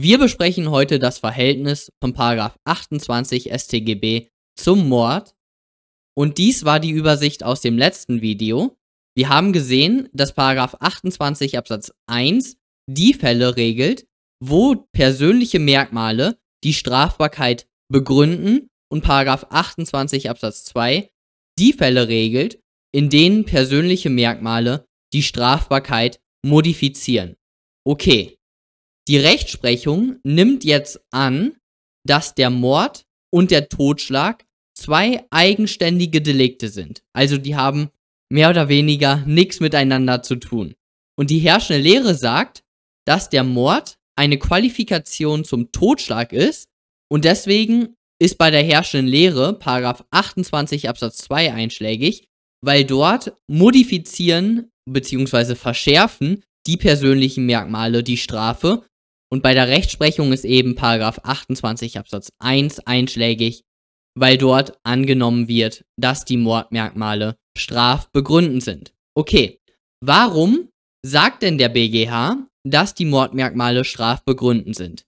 Wir besprechen heute das Verhältnis von 28 StGB zum Mord. Und dies war die Übersicht aus dem letzten Video. Wir haben gesehen, dass 28 Absatz 1 die Fälle regelt, wo persönliche Merkmale die Strafbarkeit begründen und 28 Absatz 2 die Fälle regelt, in denen persönliche Merkmale die Strafbarkeit modifizieren. Okay, die Rechtsprechung nimmt jetzt an, dass der Mord und der Totschlag zwei eigenständige Delikte sind. Also die haben mehr oder weniger nichts miteinander zu tun. Und die herrschende Lehre sagt, dass der Mord eine Qualifikation zum Totschlag ist und deswegen ist bei der herrschenden Lehre Paragraph 28 Absatz 2 einschlägig, weil dort modifizieren bzw. verschärfen die persönlichen Merkmale die Strafe und bei der Rechtsprechung ist eben Paragraph 28 Absatz 1 einschlägig, weil dort angenommen wird, dass die Mordmerkmale strafbegründend sind. Okay, warum sagt denn der BGH, dass die Mordmerkmale strafbegründend sind?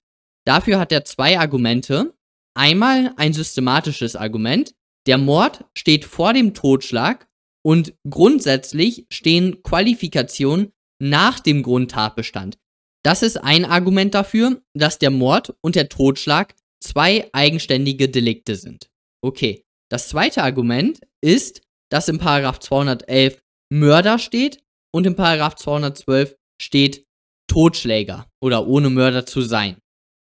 Dafür hat er zwei Argumente. Einmal ein systematisches Argument. Der Mord steht vor dem Totschlag und grundsätzlich stehen Qualifikationen nach dem Grundtatbestand. Das ist ein Argument dafür, dass der Mord und der Totschlag zwei eigenständige Delikte sind. Okay. Das zweite Argument ist, dass im Paragraph 211 Mörder steht und im Paragraph 212 steht Totschläger oder ohne Mörder zu sein.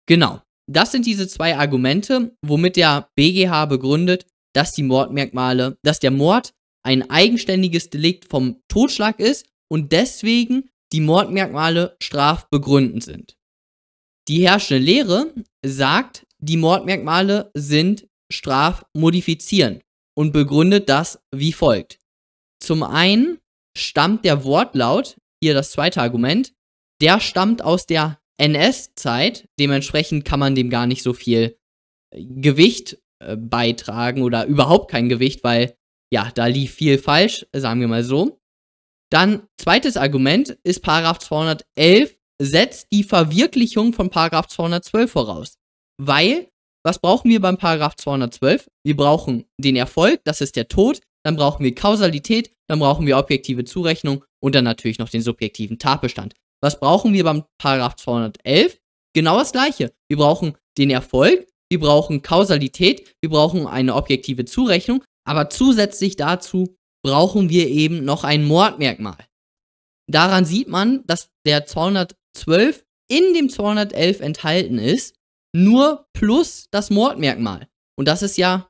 Genau. Das sind diese zwei Argumente, womit der BGH begründet, dass die Mordmerkmale, dass der Mord ein eigenständiges Delikt vom Totschlag ist und deswegen die Mordmerkmale strafbegründend sind. Die herrschende Lehre sagt, die Mordmerkmale sind strafmodifizierend und begründet das wie folgt. Zum einen stammt der Wortlaut, hier das zweite Argument, der stammt aus der NS-Zeit, dementsprechend kann man dem gar nicht so viel äh, Gewicht äh, beitragen oder überhaupt kein Gewicht, weil ja, da lief viel falsch, sagen wir mal so. Dann zweites Argument ist Paragraph 211 setzt die Verwirklichung von Paragraph 212 voraus. Weil, was brauchen wir beim Paragraph 212? Wir brauchen den Erfolg, das ist der Tod, dann brauchen wir Kausalität, dann brauchen wir objektive Zurechnung und dann natürlich noch den subjektiven Tatbestand. Was brauchen wir beim Paragraph 211? Genau das gleiche. Wir brauchen den Erfolg, wir brauchen Kausalität, wir brauchen eine objektive Zurechnung, aber zusätzlich dazu brauchen wir eben noch ein Mordmerkmal. Daran sieht man, dass der 212 in dem 211 enthalten ist, nur plus das Mordmerkmal. Und das ist ja,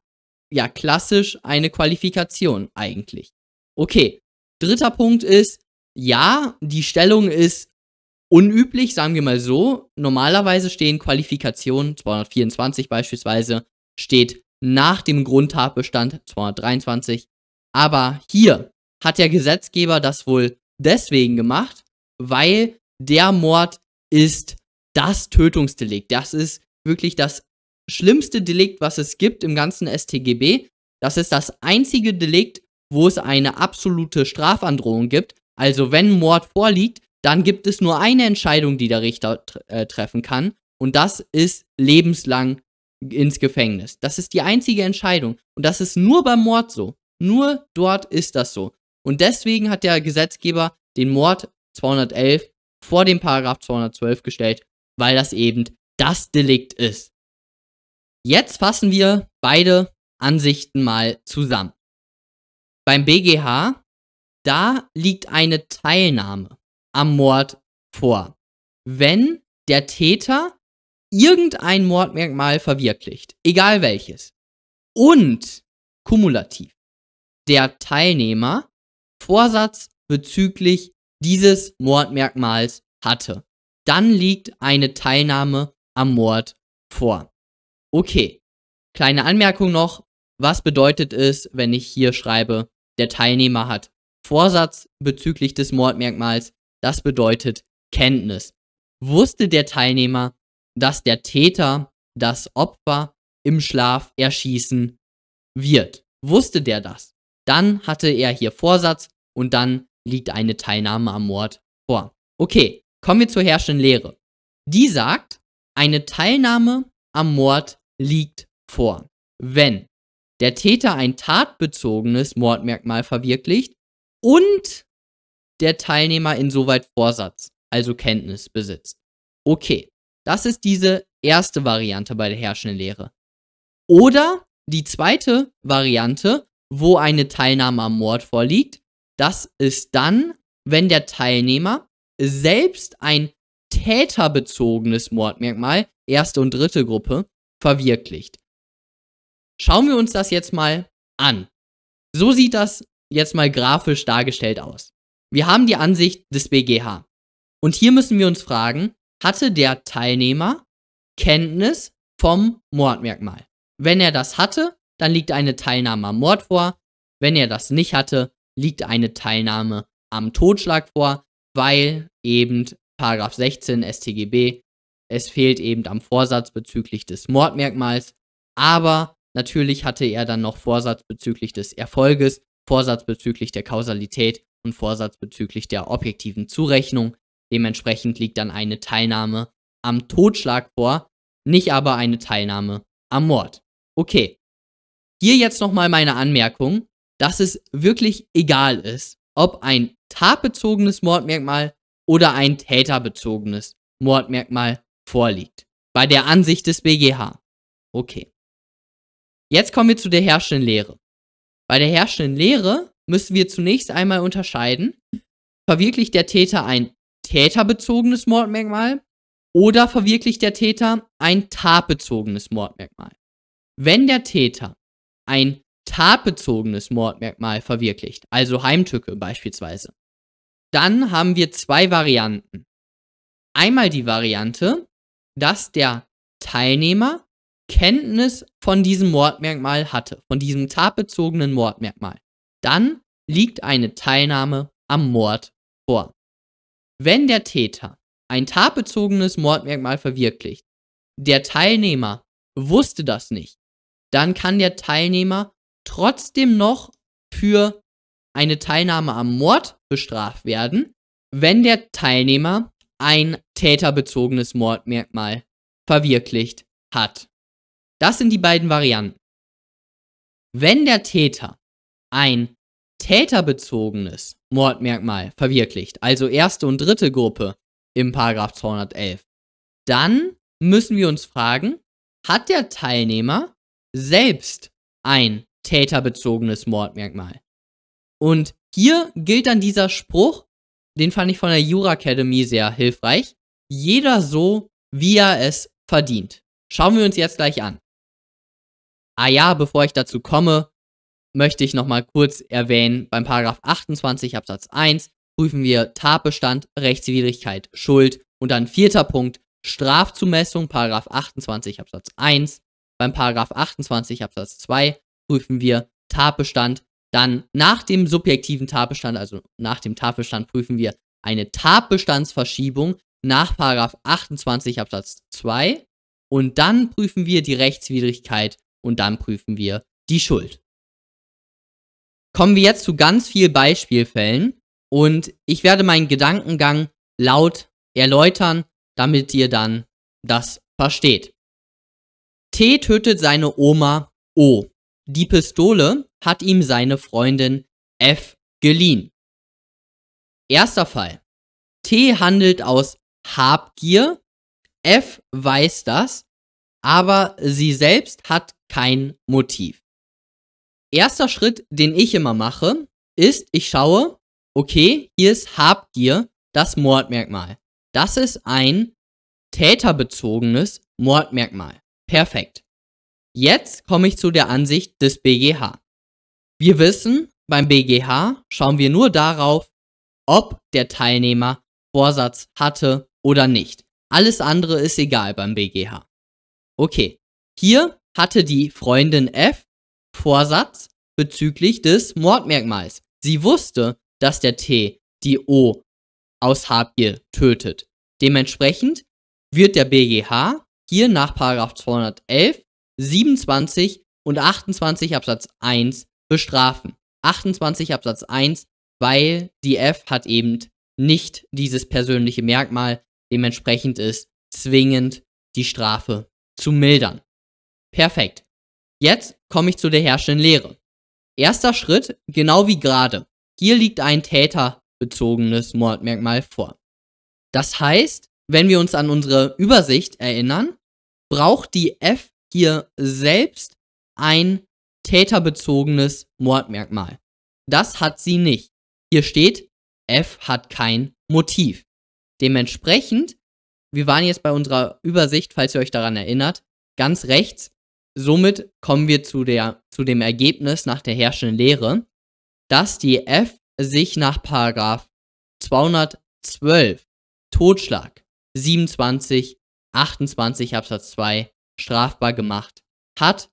ja klassisch eine Qualifikation eigentlich. Okay, dritter Punkt ist, ja, die Stellung ist unüblich, sagen wir mal so. Normalerweise stehen Qualifikationen 224 beispielsweise, steht nach dem Grundtatbestand 223 aber hier hat der Gesetzgeber das wohl deswegen gemacht, weil der Mord ist das Tötungsdelikt. Das ist wirklich das schlimmste Delikt, was es gibt im ganzen STGB. Das ist das einzige Delikt, wo es eine absolute Strafandrohung gibt. Also wenn Mord vorliegt, dann gibt es nur eine Entscheidung, die der Richter äh, treffen kann. Und das ist lebenslang ins Gefängnis. Das ist die einzige Entscheidung. Und das ist nur beim Mord so. Nur dort ist das so. Und deswegen hat der Gesetzgeber den Mord 211 vor dem Paragraph 212 gestellt, weil das eben das Delikt ist. Jetzt fassen wir beide Ansichten mal zusammen. Beim BGH, da liegt eine Teilnahme am Mord vor, wenn der Täter irgendein Mordmerkmal verwirklicht, egal welches. Und kumulativ der Teilnehmer Vorsatz bezüglich dieses Mordmerkmals hatte. Dann liegt eine Teilnahme am Mord vor. Okay, kleine Anmerkung noch, was bedeutet es, wenn ich hier schreibe, der Teilnehmer hat Vorsatz bezüglich des Mordmerkmals, das bedeutet Kenntnis. Wusste der Teilnehmer, dass der Täter das Opfer im Schlaf erschießen wird? Wusste der das? Dann hatte er hier Vorsatz und dann liegt eine Teilnahme am Mord vor. Okay, kommen wir zur herrschenden Lehre. Die sagt, eine Teilnahme am Mord liegt vor, wenn der Täter ein tatbezogenes Mordmerkmal verwirklicht und der Teilnehmer insoweit Vorsatz, also Kenntnis besitzt. Okay, das ist diese erste Variante bei der herrschenden Lehre. Oder die zweite Variante, wo eine Teilnahme am Mord vorliegt. Das ist dann, wenn der Teilnehmer selbst ein täterbezogenes Mordmerkmal, erste und dritte Gruppe, verwirklicht. Schauen wir uns das jetzt mal an. So sieht das jetzt mal grafisch dargestellt aus. Wir haben die Ansicht des BGH. Und hier müssen wir uns fragen, hatte der Teilnehmer Kenntnis vom Mordmerkmal? Wenn er das hatte, dann liegt eine Teilnahme am Mord vor. Wenn er das nicht hatte, liegt eine Teilnahme am Totschlag vor, weil eben Paragraph 16 StGB, es fehlt eben am Vorsatz bezüglich des Mordmerkmals, aber natürlich hatte er dann noch Vorsatz bezüglich des Erfolges, Vorsatz bezüglich der Kausalität und Vorsatz bezüglich der objektiven Zurechnung. Dementsprechend liegt dann eine Teilnahme am Totschlag vor, nicht aber eine Teilnahme am Mord. Okay, hier jetzt nochmal meine Anmerkung, dass es wirklich egal ist, ob ein tatbezogenes Mordmerkmal oder ein täterbezogenes Mordmerkmal vorliegt. Bei der Ansicht des BGH. Okay. Jetzt kommen wir zu der herrschenden Lehre. Bei der herrschenden Lehre müssen wir zunächst einmal unterscheiden, verwirklicht der Täter ein täterbezogenes Mordmerkmal oder verwirklicht der Täter ein tatbezogenes Mordmerkmal. Wenn der Täter ein tatbezogenes Mordmerkmal verwirklicht, also Heimtücke beispielsweise. Dann haben wir zwei Varianten. Einmal die Variante, dass der Teilnehmer Kenntnis von diesem Mordmerkmal hatte, von diesem tatbezogenen Mordmerkmal. Dann liegt eine Teilnahme am Mord vor. Wenn der Täter ein tatbezogenes Mordmerkmal verwirklicht, der Teilnehmer wusste das nicht, dann kann der Teilnehmer trotzdem noch für eine Teilnahme am Mord bestraft werden, wenn der Teilnehmer ein täterbezogenes Mordmerkmal verwirklicht hat. Das sind die beiden Varianten. Wenn der Täter ein täterbezogenes Mordmerkmal verwirklicht, also erste und dritte Gruppe im Paragraph 211, dann müssen wir uns fragen, hat der Teilnehmer selbst ein täterbezogenes Mordmerkmal. Und hier gilt dann dieser Spruch, den fand ich von der Jura Academy sehr hilfreich. Jeder so, wie er es verdient. Schauen wir uns jetzt gleich an. Ah ja, bevor ich dazu komme, möchte ich nochmal kurz erwähnen, beim Paragraph 28 Absatz 1 prüfen wir Tatbestand, Rechtswidrigkeit, Schuld und dann vierter Punkt Strafzumessung, Paragraph 28 Absatz 1 beim Paragraph 28 Absatz 2 prüfen wir Tatbestand. Dann nach dem subjektiven Tatbestand, also nach dem Tatbestand, prüfen wir eine Tatbestandsverschiebung nach Paragraph 28 Absatz 2. Und dann prüfen wir die Rechtswidrigkeit und dann prüfen wir die Schuld. Kommen wir jetzt zu ganz vielen Beispielfällen und ich werde meinen Gedankengang laut erläutern, damit ihr dann das versteht. T tötet seine Oma O. Die Pistole hat ihm seine Freundin F geliehen. Erster Fall. T handelt aus Habgier. F weiß das, aber sie selbst hat kein Motiv. Erster Schritt, den ich immer mache, ist, ich schaue, okay, hier ist Habgier, das Mordmerkmal. Das ist ein täterbezogenes Mordmerkmal. Perfekt. Jetzt komme ich zu der Ansicht des BGH. Wir wissen, beim BGH schauen wir nur darauf, ob der Teilnehmer Vorsatz hatte oder nicht. Alles andere ist egal beim BGH. Okay, hier hatte die Freundin F Vorsatz bezüglich des Mordmerkmals. Sie wusste, dass der T die O aus Habgier tötet. Dementsprechend wird der BGH hier nach 211, 27 und 28 Absatz 1 bestrafen. 28 Absatz 1, weil die F hat eben nicht dieses persönliche Merkmal, dementsprechend ist zwingend die Strafe zu mildern. Perfekt. Jetzt komme ich zu der herrschenden Lehre. Erster Schritt, genau wie gerade. Hier liegt ein täterbezogenes Mordmerkmal vor. Das heißt, wenn wir uns an unsere Übersicht erinnern, braucht die F hier selbst ein täterbezogenes Mordmerkmal. Das hat sie nicht. Hier steht, F hat kein Motiv. Dementsprechend, wir waren jetzt bei unserer Übersicht, falls ihr euch daran erinnert, ganz rechts. Somit kommen wir zu, der, zu dem Ergebnis nach der herrschenden Lehre, dass die F sich nach Paragraf 212 Totschlag 27 28 Absatz 2 strafbar gemacht hat,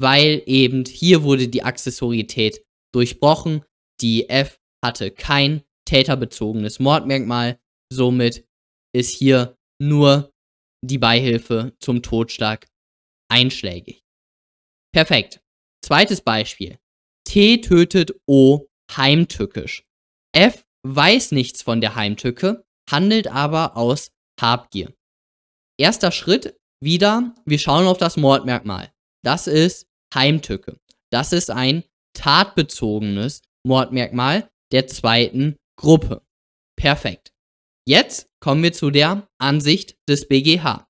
weil eben hier wurde die Accessorität durchbrochen. Die F hatte kein täterbezogenes Mordmerkmal, somit ist hier nur die Beihilfe zum Totschlag einschlägig. Perfekt. Zweites Beispiel. T tötet O heimtückisch. F weiß nichts von der Heimtücke, handelt aber aus Habgier. Erster Schritt wieder, wir schauen auf das Mordmerkmal. Das ist Heimtücke. Das ist ein tatbezogenes Mordmerkmal der zweiten Gruppe. Perfekt. Jetzt kommen wir zu der Ansicht des BGH.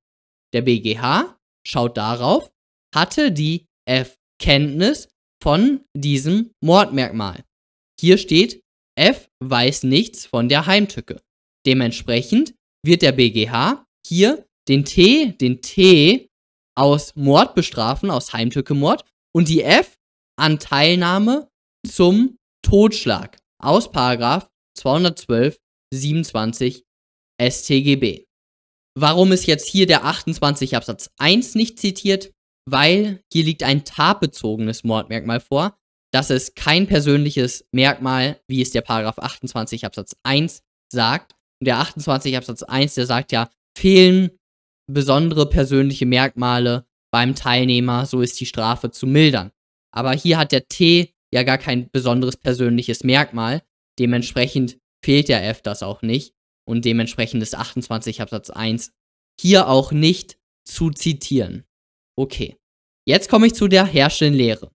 Der BGH schaut darauf, hatte die F Kenntnis von diesem Mordmerkmal. Hier steht, F weiß nichts von der Heimtücke. Dementsprechend wird der BGH hier den T, den T aus Mord bestrafen, aus Heimtückemord und die F an Teilnahme zum Totschlag aus Paragraf 212 27 StGB. Warum ist jetzt hier der 28 Absatz 1 nicht zitiert? Weil hier liegt ein tatbezogenes Mordmerkmal vor. Das ist kein persönliches Merkmal, wie es der Paragraf 28 Absatz 1 sagt. Und der 28 Absatz 1, der sagt ja, fehlen besondere persönliche Merkmale beim Teilnehmer, so ist die Strafe zu mildern. Aber hier hat der T ja gar kein besonderes persönliches Merkmal, dementsprechend fehlt der F das auch nicht und dementsprechend ist 28 Absatz 1 hier auch nicht zu zitieren. Okay, jetzt komme ich zu der herrschenden Lehre.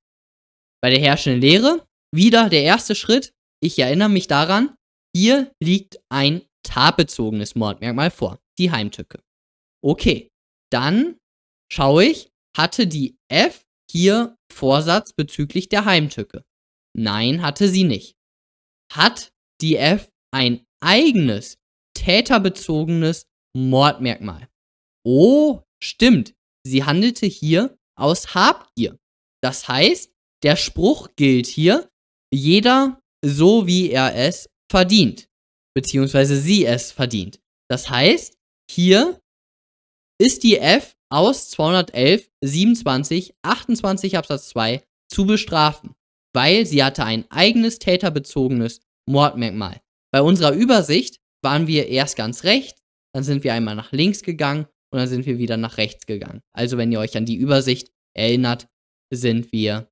Bei der herrschenden Lehre wieder der erste Schritt, ich erinnere mich daran, hier liegt ein tatbezogenes Mordmerkmal vor, die Heimtücke. Okay, dann schaue ich, hatte die F hier Vorsatz bezüglich der Heimtücke? Nein, hatte sie nicht. Hat die F ein eigenes täterbezogenes Mordmerkmal? Oh, stimmt. Sie handelte hier aus Habgier. Das heißt, der Spruch gilt hier, jeder so wie er es verdient, beziehungsweise sie es verdient. Das heißt, hier ist die F aus 211, 27, 28 Absatz 2 zu bestrafen, weil sie hatte ein eigenes täterbezogenes Mordmerkmal. Bei unserer Übersicht waren wir erst ganz rechts, dann sind wir einmal nach links gegangen und dann sind wir wieder nach rechts gegangen. Also wenn ihr euch an die Übersicht erinnert, sind wir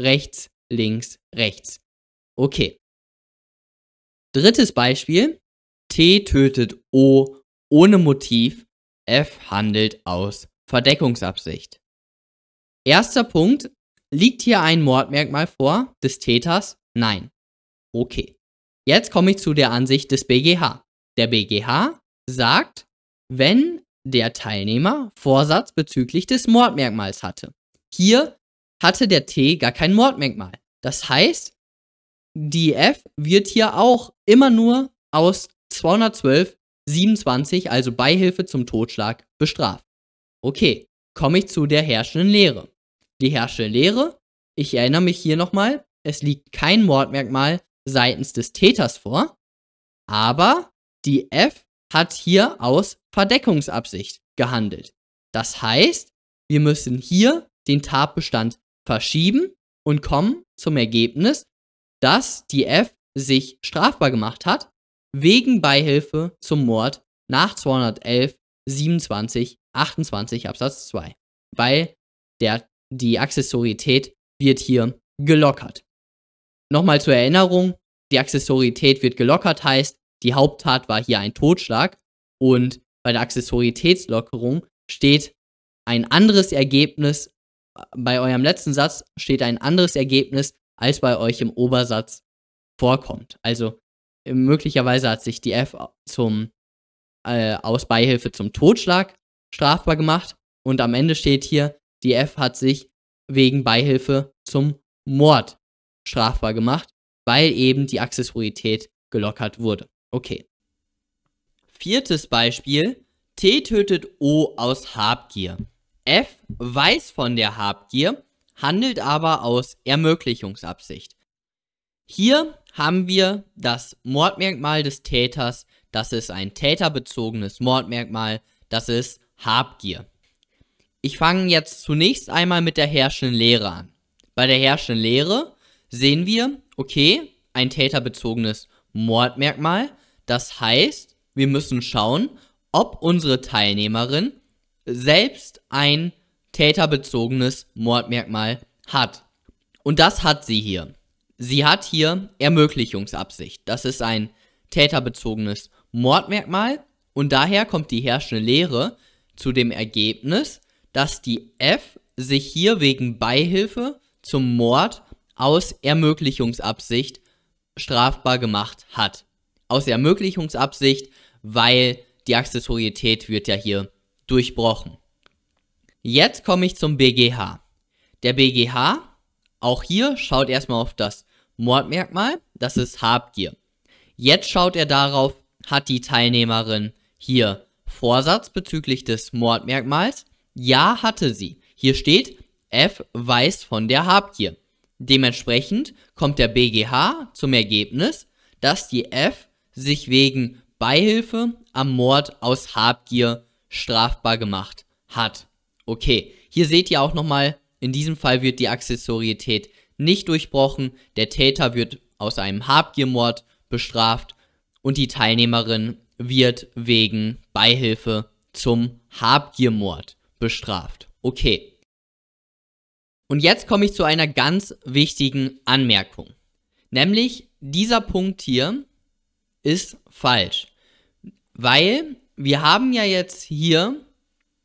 rechts, links, rechts. Okay. Drittes Beispiel. T tötet O ohne Motiv F handelt aus Verdeckungsabsicht. Erster Punkt, liegt hier ein Mordmerkmal vor des Täters? Nein. Okay. Jetzt komme ich zu der Ansicht des BGH. Der BGH sagt, wenn der Teilnehmer Vorsatz bezüglich des Mordmerkmals hatte. Hier hatte der T gar kein Mordmerkmal. Das heißt, die F wird hier auch immer nur aus 212 27, also Beihilfe zum Totschlag, bestraft. Okay, komme ich zu der herrschenden Lehre. Die herrschende Lehre, ich erinnere mich hier nochmal, es liegt kein Mordmerkmal seitens des Täters vor, aber die F hat hier aus Verdeckungsabsicht gehandelt. Das heißt, wir müssen hier den Tatbestand verschieben und kommen zum Ergebnis, dass die F sich strafbar gemacht hat, wegen Beihilfe zum Mord nach 211 27 28 Absatz 2, weil der, die Accessorität wird hier gelockert. Nochmal zur Erinnerung, die Accessorität wird gelockert heißt, die Haupttat war hier ein Totschlag und bei der Accessoritätslockerung steht ein anderes Ergebnis, bei eurem letzten Satz steht ein anderes Ergebnis, als bei euch im Obersatz vorkommt. Also möglicherweise hat sich die F zum äh, aus Beihilfe zum Totschlag strafbar gemacht und am Ende steht hier, die F hat sich wegen Beihilfe zum Mord strafbar gemacht, weil eben die Accessorität gelockert wurde. Okay. Viertes Beispiel. T tötet O aus Habgier. F weiß von der Habgier, handelt aber aus Ermöglichungsabsicht. Hier haben wir das Mordmerkmal des Täters. Das ist ein täterbezogenes Mordmerkmal. Das ist Habgier. Ich fange jetzt zunächst einmal mit der herrschenden Lehre an. Bei der herrschenden Lehre sehen wir, okay, ein täterbezogenes Mordmerkmal. Das heißt, wir müssen schauen, ob unsere Teilnehmerin selbst ein täterbezogenes Mordmerkmal hat. Und das hat sie hier. Sie hat hier Ermöglichungsabsicht. Das ist ein täterbezogenes Mordmerkmal und daher kommt die herrschende Lehre zu dem Ergebnis, dass die F sich hier wegen Beihilfe zum Mord aus Ermöglichungsabsicht strafbar gemacht hat. Aus Ermöglichungsabsicht, weil die Accessorietät wird ja hier durchbrochen. Jetzt komme ich zum BGH. Der BGH auch hier schaut erstmal auf das Mordmerkmal, das ist Habgier. Jetzt schaut er darauf, hat die Teilnehmerin hier Vorsatz bezüglich des Mordmerkmals? Ja, hatte sie. Hier steht, F weiß von der Habgier. Dementsprechend kommt der BGH zum Ergebnis, dass die F sich wegen Beihilfe am Mord aus Habgier strafbar gemacht hat. Okay, hier seht ihr auch nochmal in diesem Fall wird die Accessorietät nicht durchbrochen, der Täter wird aus einem Habgiermord bestraft und die Teilnehmerin wird wegen Beihilfe zum Habgiermord bestraft. Okay. Und jetzt komme ich zu einer ganz wichtigen Anmerkung. Nämlich, dieser Punkt hier ist falsch. Weil wir haben ja jetzt hier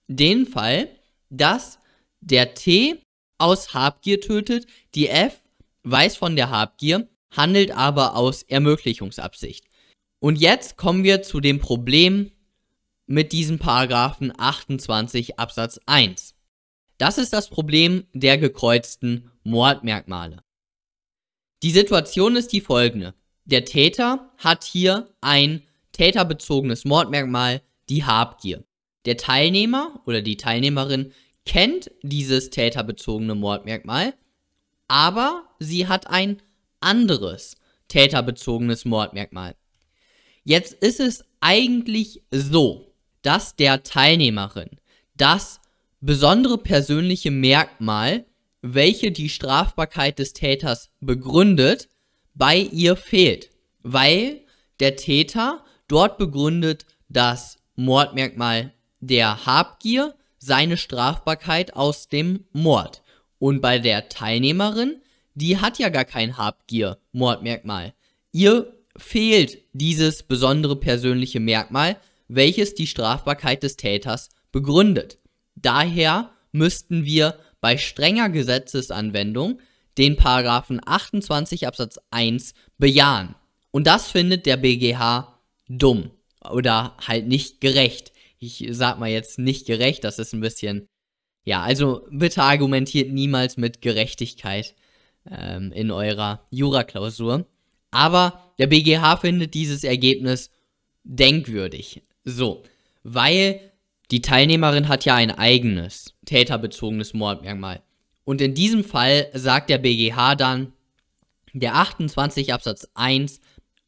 den Fall, dass der T aus Habgier tötet. Die F weiß von der Habgier, handelt aber aus Ermöglichungsabsicht. Und jetzt kommen wir zu dem Problem mit diesem Paragraphen 28 Absatz 1. Das ist das Problem der gekreuzten Mordmerkmale. Die Situation ist die folgende. Der Täter hat hier ein täterbezogenes Mordmerkmal, die Habgier. Der Teilnehmer oder die Teilnehmerin kennt dieses täterbezogene Mordmerkmal, aber sie hat ein anderes täterbezogenes Mordmerkmal. Jetzt ist es eigentlich so, dass der Teilnehmerin das besondere persönliche Merkmal, welche die Strafbarkeit des Täters begründet, bei ihr fehlt, weil der Täter dort begründet das Mordmerkmal der Habgier seine Strafbarkeit aus dem Mord. Und bei der Teilnehmerin, die hat ja gar kein Habgier-Mordmerkmal. Ihr fehlt dieses besondere persönliche Merkmal, welches die Strafbarkeit des Täters begründet. Daher müssten wir bei strenger Gesetzesanwendung den Paragraphen 28 Absatz 1 bejahen. Und das findet der BGH dumm oder halt nicht gerecht ich sag mal jetzt nicht gerecht, das ist ein bisschen, ja, also bitte argumentiert niemals mit Gerechtigkeit ähm, in eurer Juraklausur. Aber der BGH findet dieses Ergebnis denkwürdig. So, weil die Teilnehmerin hat ja ein eigenes täterbezogenes Mordmerkmal. Und in diesem Fall sagt der BGH dann, der 28 Absatz 1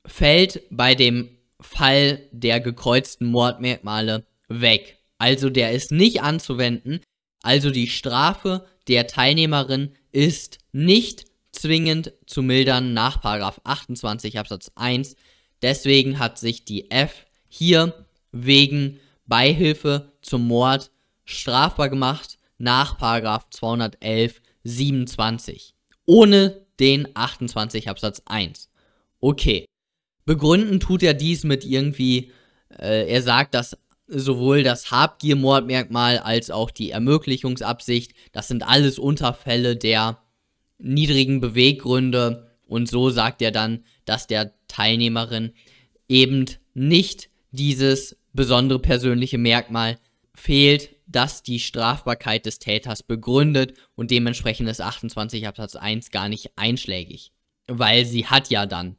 fällt bei dem Fall der gekreuzten Mordmerkmale weg. Also der ist nicht anzuwenden. Also die Strafe der Teilnehmerin ist nicht zwingend zu mildern nach 28 Absatz 1. Deswegen hat sich die F hier wegen Beihilfe zum Mord strafbar gemacht nach 211 27 ohne den 28 Absatz 1. Okay. Begründen tut er dies mit irgendwie, äh, er sagt, dass sowohl das Habgier-Mordmerkmal als auch die Ermöglichungsabsicht, das sind alles Unterfälle der niedrigen Beweggründe. Und so sagt er dann, dass der Teilnehmerin eben nicht dieses besondere persönliche Merkmal fehlt, das die Strafbarkeit des Täters begründet und dementsprechend ist 28 Absatz 1 gar nicht einschlägig, weil sie hat ja dann,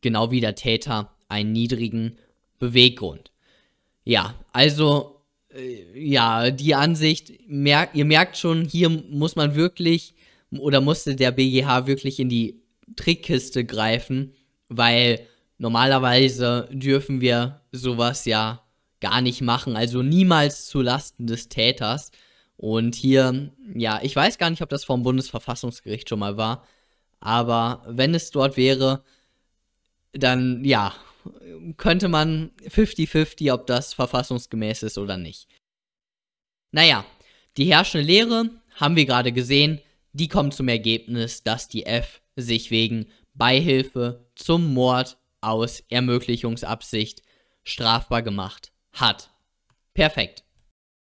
genau wie der Täter, einen niedrigen Beweggrund. Ja, also äh, ja, die Ansicht, merkt, ihr merkt schon, hier muss man wirklich oder musste der BGH wirklich in die Trickkiste greifen, weil normalerweise dürfen wir sowas ja gar nicht machen, also niemals zu Lasten des Täters. Und hier, ja, ich weiß gar nicht, ob das vom Bundesverfassungsgericht schon mal war, aber wenn es dort wäre, dann ja, könnte man 50-50, ob das verfassungsgemäß ist oder nicht. Naja, die herrschende Lehre, haben wir gerade gesehen, die kommt zum Ergebnis, dass die F sich wegen Beihilfe zum Mord aus Ermöglichungsabsicht strafbar gemacht hat. Perfekt.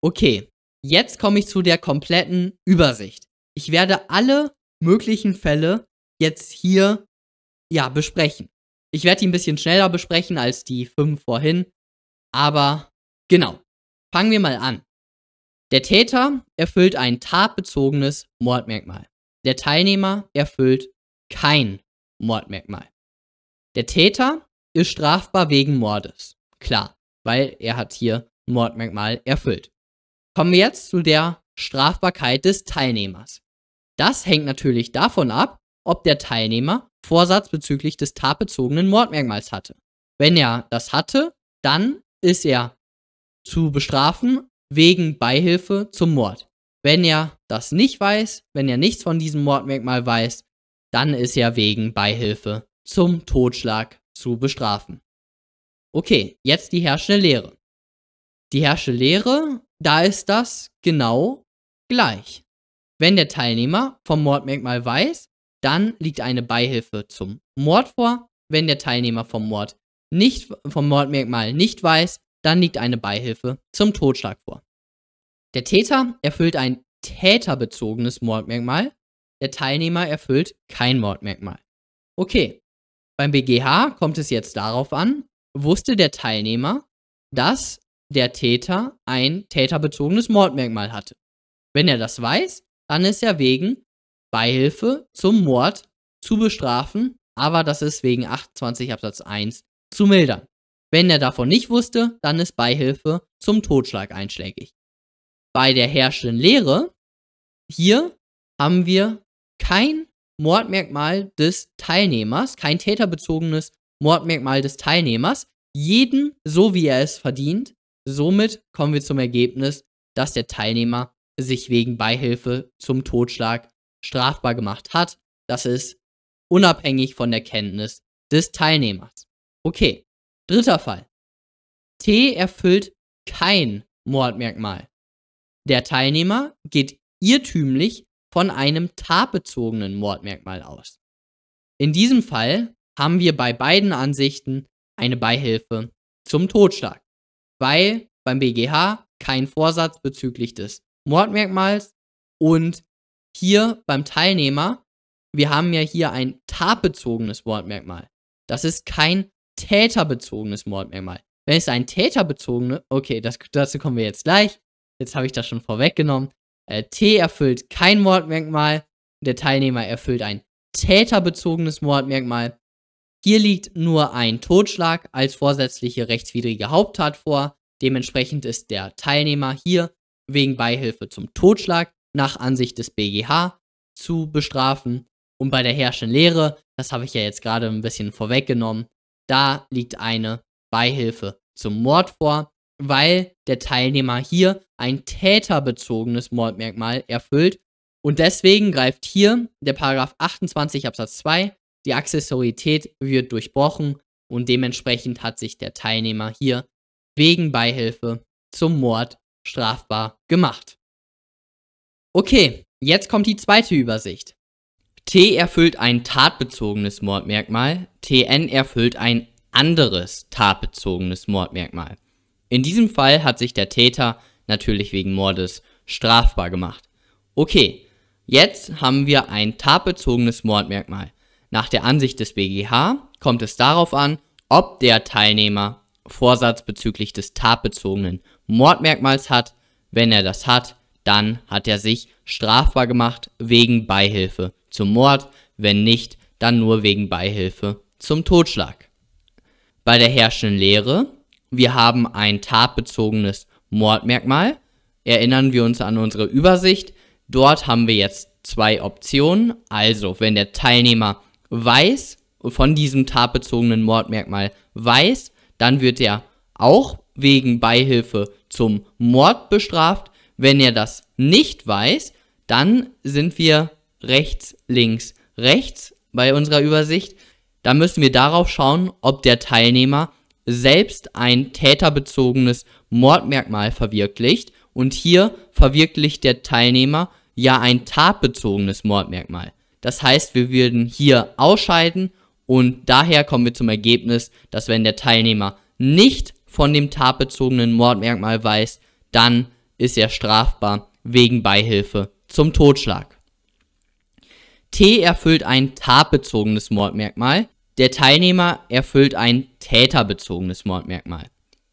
Okay, jetzt komme ich zu der kompletten Übersicht. Ich werde alle möglichen Fälle jetzt hier ja besprechen. Ich werde die ein bisschen schneller besprechen als die fünf vorhin. Aber genau, fangen wir mal an. Der Täter erfüllt ein tatbezogenes Mordmerkmal. Der Teilnehmer erfüllt kein Mordmerkmal. Der Täter ist strafbar wegen Mordes. Klar, weil er hat hier ein Mordmerkmal erfüllt. Kommen wir jetzt zu der Strafbarkeit des Teilnehmers. Das hängt natürlich davon ab, ob der Teilnehmer Vorsatz bezüglich des tatbezogenen Mordmerkmals hatte. Wenn er das hatte, dann ist er zu bestrafen wegen Beihilfe zum Mord. Wenn er das nicht weiß, wenn er nichts von diesem Mordmerkmal weiß, dann ist er wegen Beihilfe zum Totschlag zu bestrafen. Okay, jetzt die herrschende Lehre. Die herrschende Lehre, da ist das genau gleich. Wenn der Teilnehmer vom Mordmerkmal weiß, dann liegt eine Beihilfe zum Mord vor. Wenn der Teilnehmer vom Mord nicht vom Mordmerkmal nicht weiß, dann liegt eine Beihilfe zum Totschlag vor. Der Täter erfüllt ein täterbezogenes Mordmerkmal, der Teilnehmer erfüllt kein Mordmerkmal. Okay, beim BGH kommt es jetzt darauf an, wusste der Teilnehmer, dass der Täter ein täterbezogenes Mordmerkmal hatte. Wenn er das weiß, dann ist er wegen Beihilfe zum Mord zu bestrafen, aber das ist wegen 28 Absatz 1 zu mildern. Wenn er davon nicht wusste, dann ist Beihilfe zum Totschlag einschlägig. Bei der herrschenden Lehre, hier haben wir kein Mordmerkmal des Teilnehmers, kein täterbezogenes Mordmerkmal des Teilnehmers, jeden so wie er es verdient. Somit kommen wir zum Ergebnis, dass der Teilnehmer sich wegen Beihilfe zum Totschlag strafbar gemacht hat. Das ist unabhängig von der Kenntnis des Teilnehmers. Okay, dritter Fall. T erfüllt kein Mordmerkmal. Der Teilnehmer geht irrtümlich von einem tatbezogenen Mordmerkmal aus. In diesem Fall haben wir bei beiden Ansichten eine Beihilfe zum Totschlag, weil beim BGH kein Vorsatz bezüglich des Mordmerkmals und hier beim Teilnehmer, wir haben ja hier ein tatbezogenes Wortmerkmal. Das ist kein täterbezogenes Wortmerkmal. Wenn es ein täterbezogenes, okay, das, dazu kommen wir jetzt gleich. Jetzt habe ich das schon vorweggenommen. Äh, T erfüllt kein Wortmerkmal. Der Teilnehmer erfüllt ein täterbezogenes Wortmerkmal. Hier liegt nur ein Totschlag als vorsätzliche rechtswidrige Haupttat vor. Dementsprechend ist der Teilnehmer hier wegen Beihilfe zum Totschlag nach Ansicht des BGH zu bestrafen. Und bei der herrschenden Lehre, das habe ich ja jetzt gerade ein bisschen vorweggenommen, da liegt eine Beihilfe zum Mord vor, weil der Teilnehmer hier ein täterbezogenes Mordmerkmal erfüllt. Und deswegen greift hier der Paragraf 28 Absatz 2, die Accessorität wird durchbrochen und dementsprechend hat sich der Teilnehmer hier wegen Beihilfe zum Mord strafbar gemacht. Okay, jetzt kommt die zweite Übersicht. T erfüllt ein tatbezogenes Mordmerkmal, TN erfüllt ein anderes tatbezogenes Mordmerkmal. In diesem Fall hat sich der Täter natürlich wegen Mordes strafbar gemacht. Okay, jetzt haben wir ein tatbezogenes Mordmerkmal. Nach der Ansicht des BGH kommt es darauf an, ob der Teilnehmer Vorsatz bezüglich des tatbezogenen Mordmerkmals hat. Wenn er das hat, dann hat er sich strafbar gemacht wegen Beihilfe zum Mord, wenn nicht, dann nur wegen Beihilfe zum Totschlag. Bei der herrschenden Lehre, wir haben ein tatbezogenes Mordmerkmal. Erinnern wir uns an unsere Übersicht. Dort haben wir jetzt zwei Optionen. Also, wenn der Teilnehmer weiß, von diesem tatbezogenen Mordmerkmal weiß, dann wird er auch wegen Beihilfe zum Mord bestraft wenn er das nicht weiß, dann sind wir rechts, links, rechts bei unserer Übersicht. Da müssen wir darauf schauen, ob der Teilnehmer selbst ein täterbezogenes Mordmerkmal verwirklicht. Und hier verwirklicht der Teilnehmer ja ein tatbezogenes Mordmerkmal. Das heißt, wir würden hier ausscheiden und daher kommen wir zum Ergebnis, dass wenn der Teilnehmer nicht von dem tatbezogenen Mordmerkmal weiß, dann ist er strafbar wegen Beihilfe zum Totschlag. T erfüllt ein tatbezogenes Mordmerkmal, der Teilnehmer erfüllt ein täterbezogenes Mordmerkmal.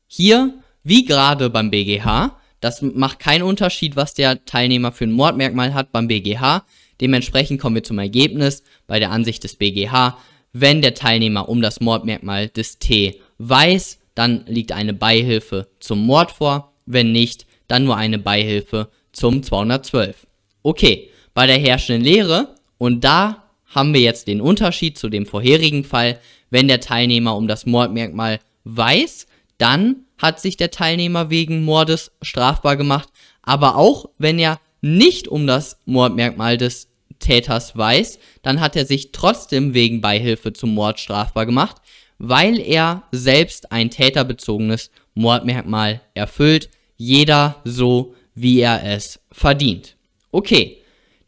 Hier, wie gerade beim BGH, das macht keinen Unterschied, was der Teilnehmer für ein Mordmerkmal hat beim BGH. Dementsprechend kommen wir zum Ergebnis bei der Ansicht des BGH. Wenn der Teilnehmer um das Mordmerkmal des T weiß, dann liegt eine Beihilfe zum Mord vor. Wenn nicht, dann nur eine Beihilfe zum 212. Okay, bei der herrschenden Lehre, und da haben wir jetzt den Unterschied zu dem vorherigen Fall, wenn der Teilnehmer um das Mordmerkmal weiß, dann hat sich der Teilnehmer wegen Mordes strafbar gemacht, aber auch wenn er nicht um das Mordmerkmal des Täters weiß, dann hat er sich trotzdem wegen Beihilfe zum Mord strafbar gemacht, weil er selbst ein täterbezogenes Mordmerkmal erfüllt jeder so, wie er es verdient. Okay,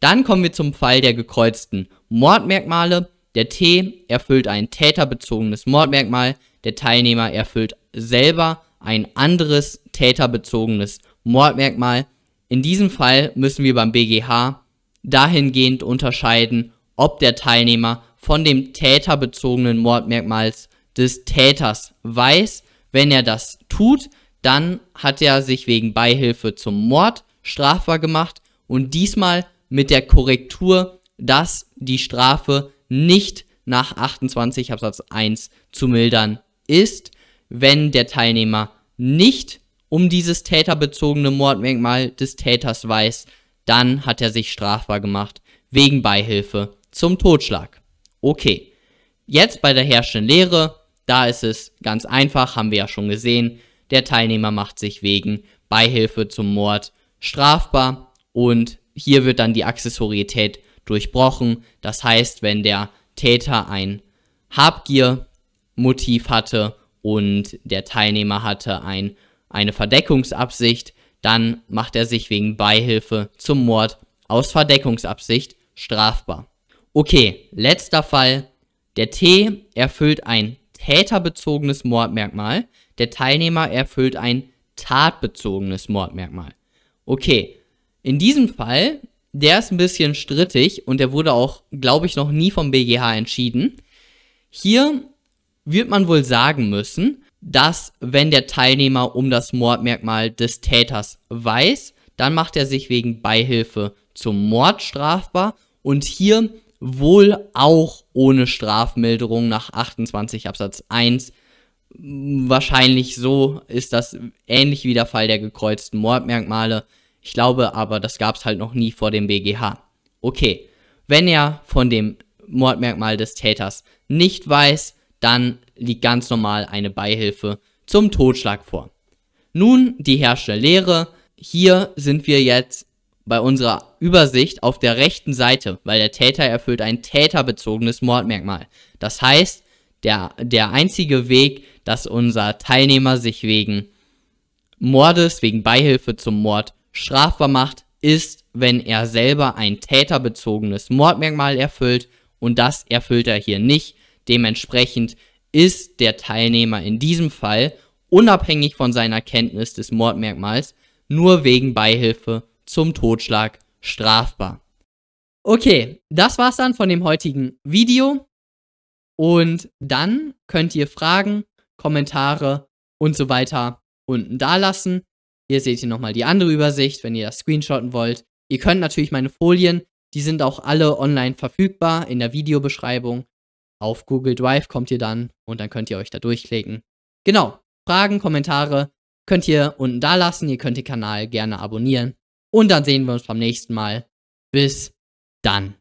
dann kommen wir zum Fall der gekreuzten Mordmerkmale. Der T erfüllt ein täterbezogenes Mordmerkmal, der Teilnehmer erfüllt selber ein anderes täterbezogenes Mordmerkmal. In diesem Fall müssen wir beim BGH dahingehend unterscheiden, ob der Teilnehmer von dem täterbezogenen Mordmerkmal des Täters weiß. Wenn er das tut, dann hat er sich wegen Beihilfe zum Mord strafbar gemacht und diesmal mit der Korrektur, dass die Strafe nicht nach 28 Absatz 1 zu mildern ist, wenn der Teilnehmer nicht um dieses täterbezogene Mordmerkmal des Täters weiß, dann hat er sich strafbar gemacht wegen Beihilfe zum Totschlag. Okay, jetzt bei der herrschenden Lehre, da ist es ganz einfach, haben wir ja schon gesehen, der Teilnehmer macht sich wegen Beihilfe zum Mord strafbar und hier wird dann die Accessorietät durchbrochen. Das heißt, wenn der Täter ein Habgiermotiv hatte und der Teilnehmer hatte ein, eine Verdeckungsabsicht, dann macht er sich wegen Beihilfe zum Mord aus Verdeckungsabsicht strafbar. Okay, letzter Fall. Der T erfüllt ein täterbezogenes Mordmerkmal, der Teilnehmer erfüllt ein tatbezogenes Mordmerkmal. Okay, in diesem Fall, der ist ein bisschen strittig und der wurde auch, glaube ich, noch nie vom BGH entschieden. Hier wird man wohl sagen müssen, dass wenn der Teilnehmer um das Mordmerkmal des Täters weiß, dann macht er sich wegen Beihilfe zum Mord strafbar und hier wohl auch ohne Strafmilderung nach 28 Absatz 1. Wahrscheinlich so ist das ähnlich wie der Fall der gekreuzten Mordmerkmale. Ich glaube aber, das gab es halt noch nie vor dem BGH. Okay, wenn er von dem Mordmerkmal des Täters nicht weiß, dann liegt ganz normal eine Beihilfe zum Totschlag vor. Nun die herrschende Lehre. Hier sind wir jetzt bei unserer Übersicht auf der rechten Seite, weil der Täter erfüllt ein täterbezogenes Mordmerkmal. Das heißt, der, der einzige Weg, dass unser Teilnehmer sich wegen Mordes, wegen Beihilfe zum Mord strafbar macht, ist, wenn er selber ein täterbezogenes Mordmerkmal erfüllt und das erfüllt er hier nicht. Dementsprechend ist der Teilnehmer in diesem Fall unabhängig von seiner Kenntnis des Mordmerkmals nur wegen Beihilfe zum Totschlag strafbar. Okay, das war's dann von dem heutigen Video. Und dann könnt ihr Fragen, Kommentare und so weiter unten dalassen. Hier seht ihr nochmal die andere Übersicht, wenn ihr das screenshotten wollt. Ihr könnt natürlich meine Folien, die sind auch alle online verfügbar in der Videobeschreibung. Auf Google Drive kommt ihr dann und dann könnt ihr euch da durchklicken. Genau, Fragen, Kommentare könnt ihr unten dalassen. Ihr könnt den Kanal gerne abonnieren. Und dann sehen wir uns beim nächsten Mal. Bis dann.